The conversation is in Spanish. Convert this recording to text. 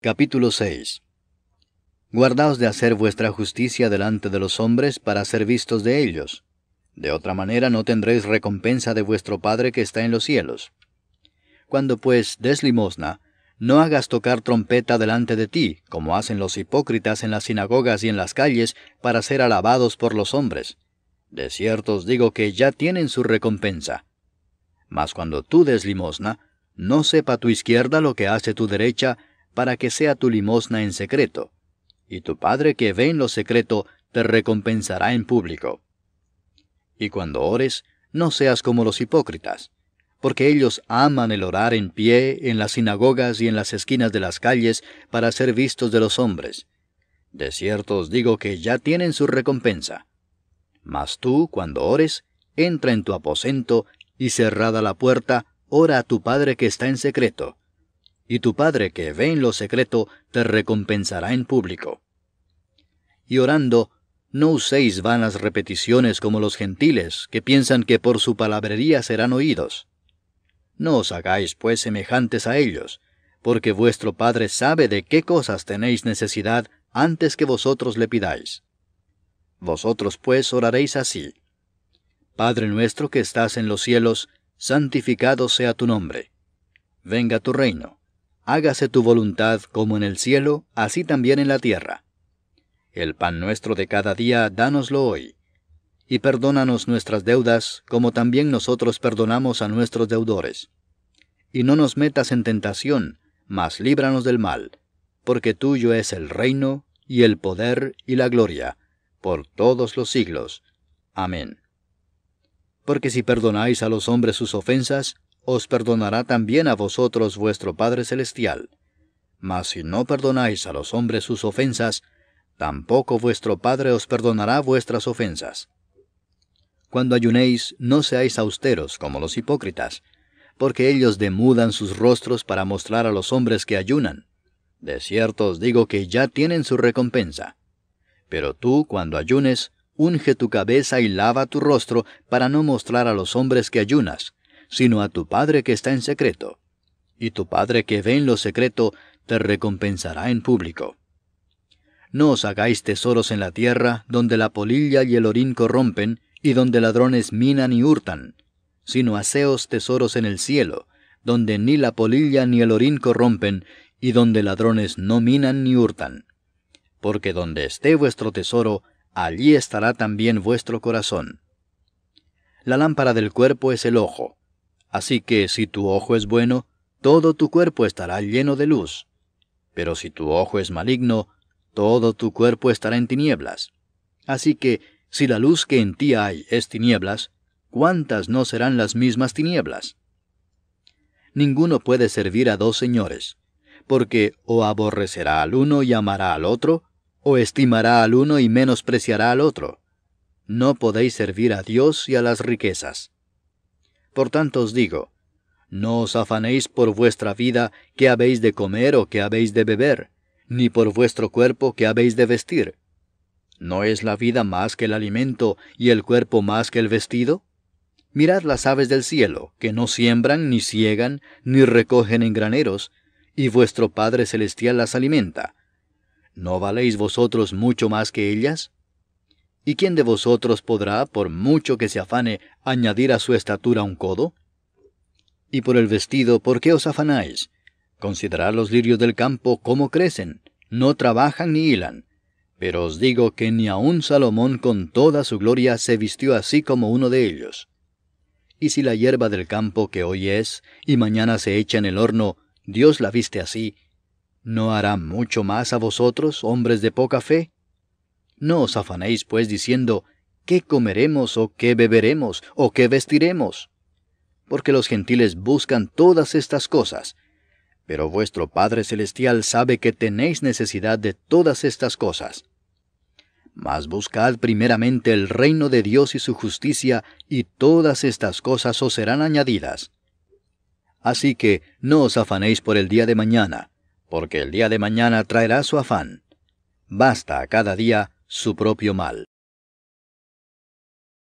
Capítulo 6 Guardaos de hacer vuestra justicia delante de los hombres para ser vistos de ellos. De otra manera no tendréis recompensa de vuestro Padre que está en los cielos. Cuando pues des limosna, no hagas tocar trompeta delante de ti, como hacen los hipócritas en las sinagogas y en las calles, para ser alabados por los hombres. De cierto os digo que ya tienen su recompensa. Mas cuando tú des limosna, no sepa tu izquierda lo que hace tu derecha, para que sea tu limosna en secreto, y tu Padre que ve en lo secreto te recompensará en público. Y cuando ores, no seas como los hipócritas, porque ellos aman el orar en pie en las sinagogas y en las esquinas de las calles para ser vistos de los hombres. De cierto os digo que ya tienen su recompensa. Mas tú, cuando ores, entra en tu aposento y cerrada la puerta, ora a tu Padre que está en secreto, y tu Padre que ve en lo secreto te recompensará en público. Y orando, no uséis vanas repeticiones como los gentiles, que piensan que por su palabrería serán oídos. No os hagáis, pues, semejantes a ellos, porque vuestro Padre sabe de qué cosas tenéis necesidad antes que vosotros le pidáis. Vosotros, pues, oraréis así. Padre nuestro que estás en los cielos, santificado sea tu nombre. Venga tu reino hágase tu voluntad como en el cielo, así también en la tierra. El pan nuestro de cada día, dánoslo hoy. Y perdónanos nuestras deudas, como también nosotros perdonamos a nuestros deudores. Y no nos metas en tentación, mas líbranos del mal, porque tuyo es el reino, y el poder, y la gloria, por todos los siglos. Amén. Porque si perdonáis a los hombres sus ofensas, os perdonará también a vosotros vuestro Padre Celestial. Mas si no perdonáis a los hombres sus ofensas, tampoco vuestro Padre os perdonará vuestras ofensas. Cuando ayunéis, no seáis austeros como los hipócritas, porque ellos demudan sus rostros para mostrar a los hombres que ayunan. De cierto os digo que ya tienen su recompensa. Pero tú, cuando ayunes, unge tu cabeza y lava tu rostro para no mostrar a los hombres que ayunas, sino a tu Padre que está en secreto. Y tu Padre que ve en lo secreto, te recompensará en público. No os hagáis tesoros en la tierra, donde la polilla y el orín corrompen, y donde ladrones minan y hurtan, sino haceos tesoros en el cielo, donde ni la polilla ni el orín corrompen, y donde ladrones no minan ni hurtan. Porque donde esté vuestro tesoro, allí estará también vuestro corazón. La lámpara del cuerpo es el ojo. Así que si tu ojo es bueno, todo tu cuerpo estará lleno de luz. Pero si tu ojo es maligno, todo tu cuerpo estará en tinieblas. Así que si la luz que en ti hay es tinieblas, ¿cuántas no serán las mismas tinieblas? Ninguno puede servir a dos señores, porque o aborrecerá al uno y amará al otro, o estimará al uno y menospreciará al otro. No podéis servir a Dios y a las riquezas. Por tanto os digo, no os afanéis por vuestra vida que habéis de comer o que habéis de beber, ni por vuestro cuerpo que habéis de vestir. ¿No es la vida más que el alimento y el cuerpo más que el vestido? Mirad las aves del cielo, que no siembran, ni ciegan, ni recogen en graneros, y vuestro Padre Celestial las alimenta. ¿No valéis vosotros mucho más que ellas? ¿Y quién de vosotros podrá, por mucho que se afane, añadir a su estatura un codo? Y por el vestido, ¿por qué os afanáis? Considerad los lirios del campo cómo crecen, no trabajan ni hilan. Pero os digo que ni aun Salomón con toda su gloria se vistió así como uno de ellos. Y si la hierba del campo que hoy es y mañana se echa en el horno, Dios la viste así, ¿no hará mucho más a vosotros, hombres de poca fe? No os afanéis, pues, diciendo, ¿qué comeremos o qué beberemos o qué vestiremos? Porque los gentiles buscan todas estas cosas. Pero vuestro Padre Celestial sabe que tenéis necesidad de todas estas cosas. Mas buscad primeramente el reino de Dios y su justicia, y todas estas cosas os serán añadidas. Así que no os afanéis por el día de mañana, porque el día de mañana traerá su afán. Basta a cada día su propio mal.